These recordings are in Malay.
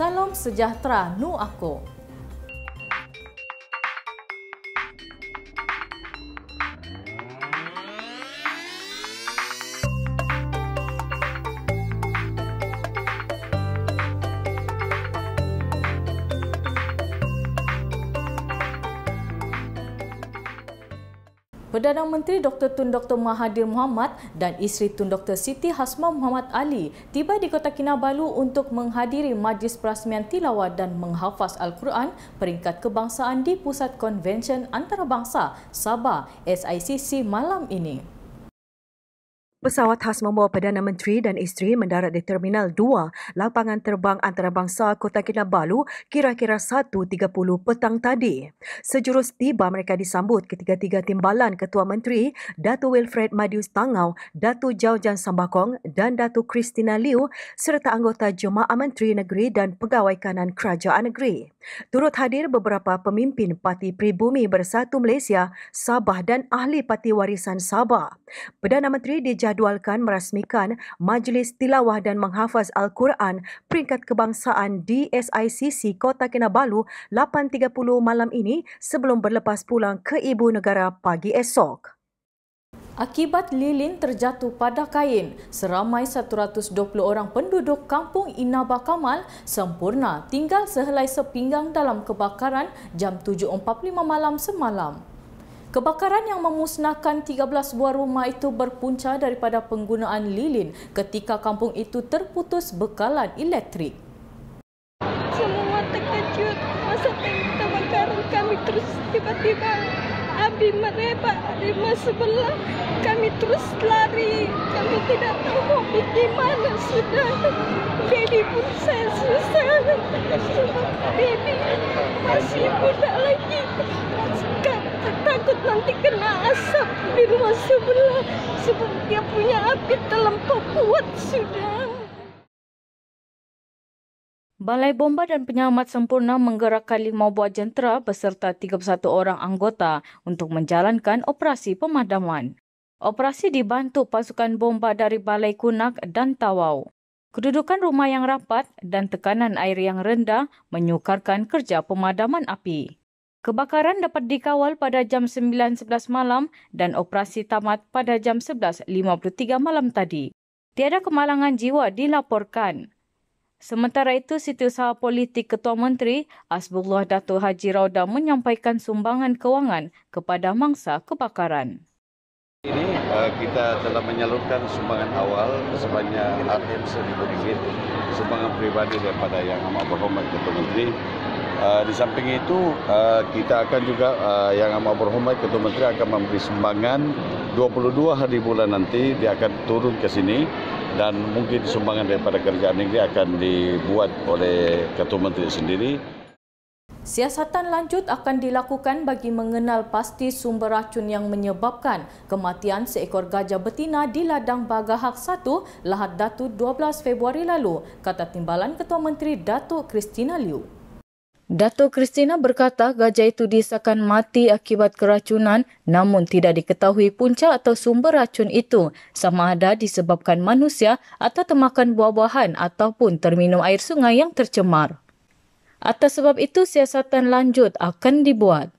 Salam sejahtera nu aku. Perdana Menteri Dr. Tun Dr. Mahathir Mohamad dan isteri Tun Dr. Siti Hasma Mohamad Ali tiba di Kota Kinabalu untuk menghadiri Majlis Perasmian Tilawah dan Menghafaz Al-Quran peringkat kebangsaan di Pusat Konvensyen Antarabangsa Sabah SICC malam ini. Pesawat khas membawa Perdana Menteri dan isteri mendarat di Terminal 2 Lapangan Terbang Antarabangsa Kota Kinabalu kira-kira 1.30 petang tadi. Sejurus tiba mereka disambut ketiga-tiga timbalan Ketua Menteri Datu Wilfred Madius Tangau, Datu Jaujan Sambakong dan Datu Kristina Liu serta anggota Jemaah Menteri Negeri dan Pegawai Kanan Kerajaan Negeri. Turut hadir beberapa pemimpin Parti Pribumi Bersatu Malaysia, Sabah dan Ahli Parti Warisan Sabah. Perdana Menteri dijadikan dijadualkan merasmikan Majlis Tilawah dan Menghafaz Al-Quran Peringkat Kebangsaan di SICC Kota Kinabalu 8.30 malam ini sebelum berlepas pulang ke ibu negara pagi esok. Akibat lilin terjatuh pada kain, seramai 120 orang penduduk kampung Inaba Kamal sempurna tinggal sehelai sepinggang dalam kebakaran jam 7.45 malam semalam. Kebakaran yang memusnahkan 13 buah rumah itu berpunca daripada penggunaan lilin ketika kampung itu terputus bekalan elektrik. Semua terkejut masa kebakaran kami terus tiba-tiba api merebak di sebelah. Kami terus lari. Kami tidak tahu mau pergi mana sudah. Baby pun saya susah. Baby masih muda lagi. Sekarang takut nanti kena asap di rumah sebelah sebab dia punya api terlalu kuat sudah. Balai Bomba dan Penyelamat Sempurna menggerakkan lima buah jentera beserta 31 orang anggota untuk menjalankan operasi pemadaman. Operasi dibantu pasukan bomba dari Balai Kunak dan Tawau. Kedudukan rumah yang rapat dan tekanan air yang rendah menyukarkan kerja pemadaman api. Kebakaran dapat dikawal pada jam 9.11 malam dan operasi tamat pada jam 11.53 malam tadi. Tiada kemalangan jiwa dilaporkan. Sementara itu, Setiausaha Politik Ketua Menteri Asbullah Dato' Haji Rauda menyampaikan sumbangan kewangan kepada mangsa kebakaran. Ini eh, kita telah menyalurkan sumbangan awal sebanyak RM1,000 sumbangan pribadi daripada yang amat berhormat Ketua Menteri Ah, di samping itu ah, kita akan juga ah, yang amat berhormat Ketua Menteri akan memberi sumbangan 22 hari bulan nanti dia akan turun ke sini dan mungkin sumbangan daripada kerjaan negeri akan dibuat oleh Ketua Menteri sendiri. Siasatan lanjut akan dilakukan bagi mengenal pasti sumber racun yang menyebabkan kematian seekor gajah betina di Ladang Bagahak 1 Lahad Datu 12 Februari lalu, kata Timbalan Ketua Menteri Datuk Kristina Liu. Dato Kristina berkata gajah itu disahkan mati akibat keracunan namun tidak diketahui punca atau sumber racun itu sama ada disebabkan manusia atau termakan buah-buahan ataupun terminum air sungai yang tercemar. Atas sebab itu siasatan lanjut akan dibuat.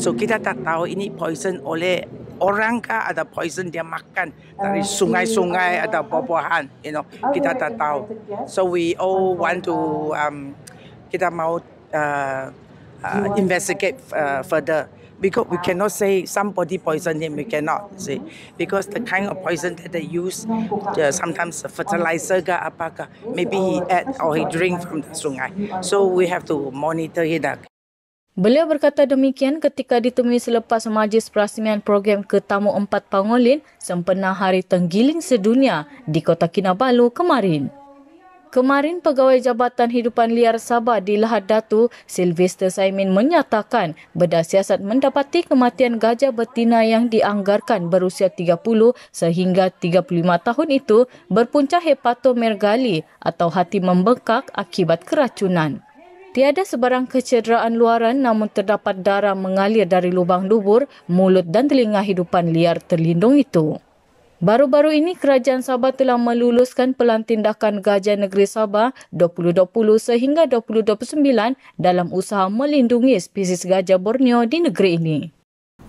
So kita tak tahu ini poison oleh orang kah ada poison dia makan dari ah, sungai-sungai ada buah-buahan you know kita tak tahu. So we all want to um, kita mau uh, uh, investigate uh, further because we cannot say somebody poisoned him we cannot see because the kind of poison that they use uh, sometimes the fertilizer ga apaka maybe he add or he drink from the sungai so we have to monitor it uh. Beliau berkata demikian ketika ditemui selepas majlis perasmian program ketamu empat pangolin sempena hari tenggiling sedunia di kota Kinabalu kemarin. Kemarin Pegawai Jabatan Hidupan Liar Sabah di Lahad Datu, Sylvester Saimin menyatakan bedah siasat mendapati kematian gajah betina yang dianggarkan berusia 30 sehingga 35 tahun itu berpunca hepatomergali atau hati membengkak akibat keracunan. Tiada sebarang kecederaan luaran namun terdapat darah mengalir dari lubang dubur, mulut dan telinga hidupan liar terlindung itu. Baru-baru ini Kerajaan Sabah telah meluluskan Pelan Tindakan Gajah Negeri Sabah 2020 sehingga 2029 dalam usaha melindungi spesies gajah Borneo di negeri ini.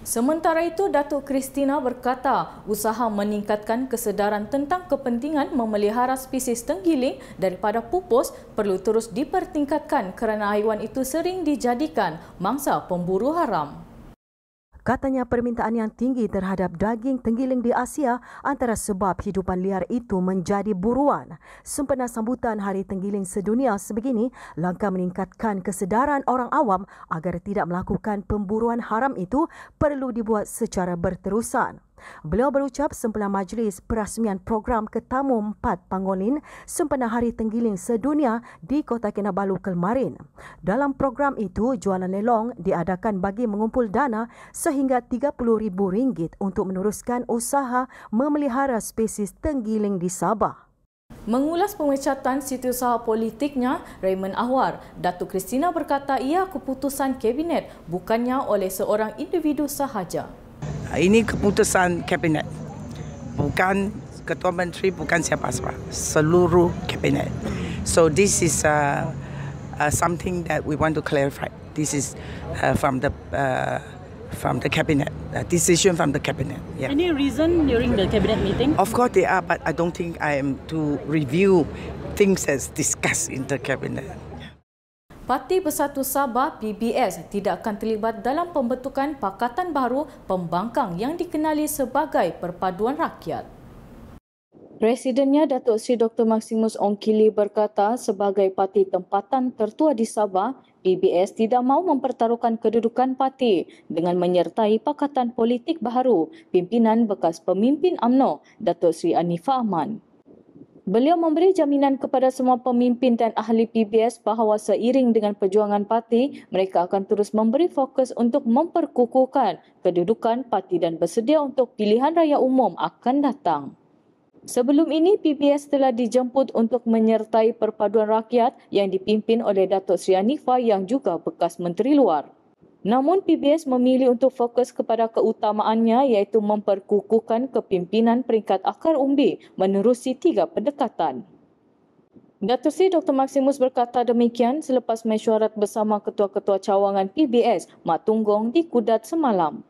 Sementara itu, Datuk Kristina berkata usaha meningkatkan kesedaran tentang kepentingan memelihara spesies tenggiling daripada pupus perlu terus dipertingkatkan kerana haiwan itu sering dijadikan mangsa pemburu haram. Katanya permintaan yang tinggi terhadap daging tenggiling di Asia antara sebab hidupan liar itu menjadi buruan. Sempena sambutan Hari Tenggiling Sedunia sebegini, langkah meningkatkan kesedaran orang awam agar tidak melakukan pemburuan haram itu perlu dibuat secara berterusan. Beliau berucap sempena majlis perasmian program ketamu empat pangolin sempena Hari Tenggiling Sedunia di Kota Kinabalu kemarin. Dalam program itu, jualan lelong diadakan bagi mengumpul dana sehingga RM30,000 untuk meneruskan usaha memelihara spesies tenggiling di Sabah. Mengulas pemecatan setiausaha politiknya, Raymond Ahwar, Datuk Kristina berkata ia keputusan kabinet bukannya oleh seorang individu sahaja ini keputusan kabinet bukan ketua menteri bukan siapa sahaja. seluruh kabinet so this is uh, uh, something that we want to clarify this is uh, from the uh, from the cabinet a decision from the cabinet yeah any reason during the cabinet meeting of course there are but i don't think i am to review things as discussed in the cabinet Parti Bersatu Sabah PBS tidak akan terlibat dalam pembentukan pakatan baru pembangkang yang dikenali sebagai Perpaduan Rakyat. Presidennya Datuk Seri Dr. Maximus Ongkili berkata sebagai parti tempatan tertua di Sabah, PBS tidak mahu mempertaruhkan kedudukan parti dengan menyertai pakatan politik baru pimpinan bekas pemimpin AMNO, Datuk Seri Anifah Ahmad. Beliau memberi jaminan kepada semua pemimpin dan ahli PBS bahawa seiring dengan perjuangan parti, mereka akan terus memberi fokus untuk memperkukuhkan kedudukan parti dan bersedia untuk pilihan raya umum akan datang. Sebelum ini, PBS telah dijemput untuk menyertai perpaduan rakyat yang dipimpin oleh Datuk Sri Anifah yang juga bekas Menteri Luar. Namun PBS memilih untuk fokus kepada keutamaannya iaitu memperkukuhkan kepimpinan peringkat akar umbi menerusi tiga pendekatan. Datuk Seri Dr. Maximus berkata demikian selepas mesyuarat bersama Ketua-Ketua Cawangan PBS, Matunggong di Kudat semalam.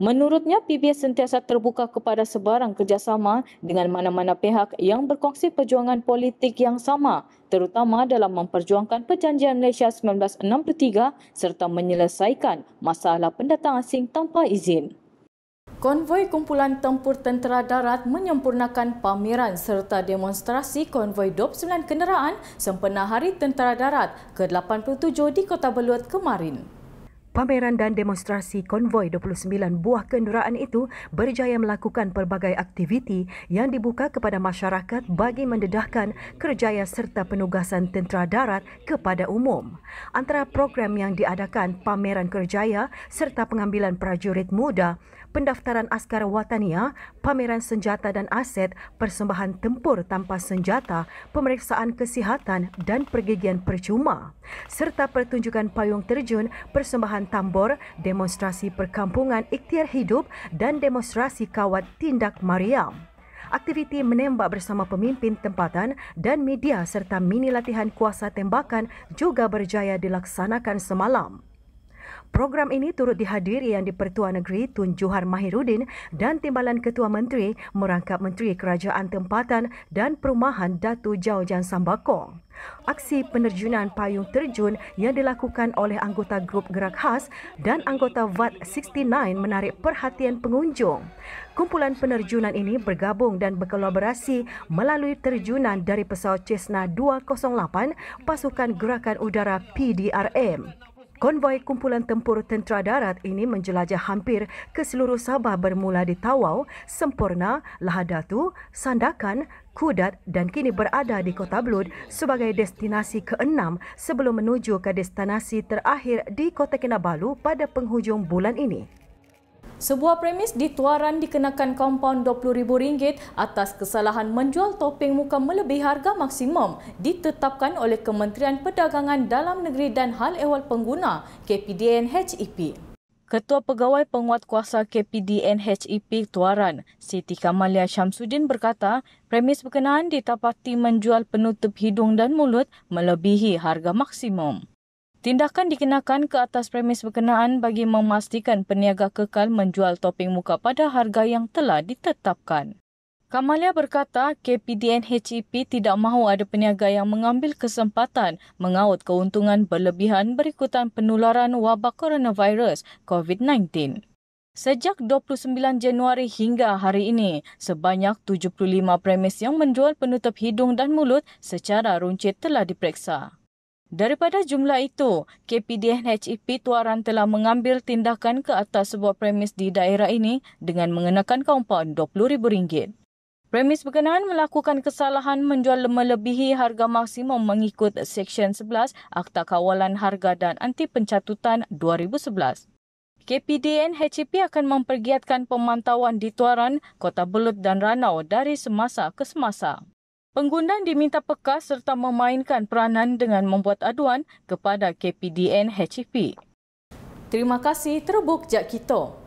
Menurutnya, PBS sentiasa terbuka kepada sebarang kerjasama dengan mana-mana pihak yang berkongsi perjuangan politik yang sama, terutama dalam memperjuangkan perjanjian Malaysia 1963 serta menyelesaikan masalah pendatang asing tanpa izin. Konvoi kumpulan tempur tentera darat menyempurnakan pameran serta demonstrasi konvoi 29 kenderaan sempena Hari Tentera Darat ke-87 di Kota Belud kemarin. Pameran dan demonstrasi konvoi 29 buah kenderaan itu berjaya melakukan pelbagai aktiviti yang dibuka kepada masyarakat bagi mendedahkan kerjaya serta penugasan tentera darat kepada umum. Antara program yang diadakan pameran kerjaya serta pengambilan prajurit muda, pendaftaran askar watania, pameran senjata dan aset, persembahan tempur tanpa senjata, pemeriksaan kesihatan dan pergigian percuma, serta pertunjukan payung terjun, persembahan tambor, demonstrasi perkampungan ikhtiar hidup dan demonstrasi kawat tindak mariam aktiviti menembak bersama pemimpin tempatan dan media serta mini latihan kuasa tembakan juga berjaya dilaksanakan semalam. Program ini turut dihadiri yang di Pertuan Negeri Tun Johar Mahirudin dan Timbalan Ketua Menteri merangkap Menteri Kerajaan Tempatan dan Perumahan Datu Jaujan Sambakong. Aksi penerjunan payung terjun yang dilakukan oleh anggota grup gerak khas dan anggota VAT 69 menarik perhatian pengunjung. Kumpulan penerjunan ini bergabung dan berkolaborasi melalui terjunan dari pesawat Cessna 208 Pasukan Gerakan Udara PDRM. Konvoi kumpulan tempur tentera darat ini menjelajah hampir ke seluruh Sabah bermula di Tawau, Lahad Datu, Sandakan, Kudat dan kini berada di Kota Blud sebagai destinasi keenam sebelum menuju ke destinasi terakhir di Kota Kinabalu pada penghujung bulan ini. Sebuah premis di Tuaran dikenakan kompaun RM20,000 atas kesalahan menjual topeng muka melebihi harga maksimum ditetapkan oleh Kementerian Perdagangan Dalam Negeri dan Hal Ehwal Pengguna KPDN HEP. Ketua Pegawai Penguat Kuasa KPDN HEP Tuaran, Siti Kamalia Syamsuddin berkata, premis berkenaan ditapati menjual penutup hidung dan mulut melebihi harga maksimum. Tindakan dikenakan ke atas premis berkenaan bagi memastikan peniaga kekal menjual topeng muka pada harga yang telah ditetapkan. Kamalia berkata KPDN HEP tidak mahu ada peniaga yang mengambil kesempatan mengaut keuntungan berlebihan berikutan penularan wabak coronavirus COVID-19. Sejak 29 Januari hingga hari ini, sebanyak 75 premis yang menjual penutup hidung dan mulut secara runcit telah diperiksa. Daripada jumlah itu, HEP Tuaran telah mengambil tindakan ke atas sebuah premis di daerah ini dengan mengenakan kaumpan RM20,000. Premis berkenaan melakukan kesalahan menjual melebihi harga maksimum mengikut Seksyen 11 Akta Kawalan Harga dan Anti Pencatutan 2011. KPDN HCP akan mempergiatkan pemantauan di Tuaran, Kota Belut dan Ranau dari semasa ke semasa. Penggunaan diminta peka serta memainkan peranan dengan membuat aduan kepada KPDN HEP. Terima kasih terbuk jak kita.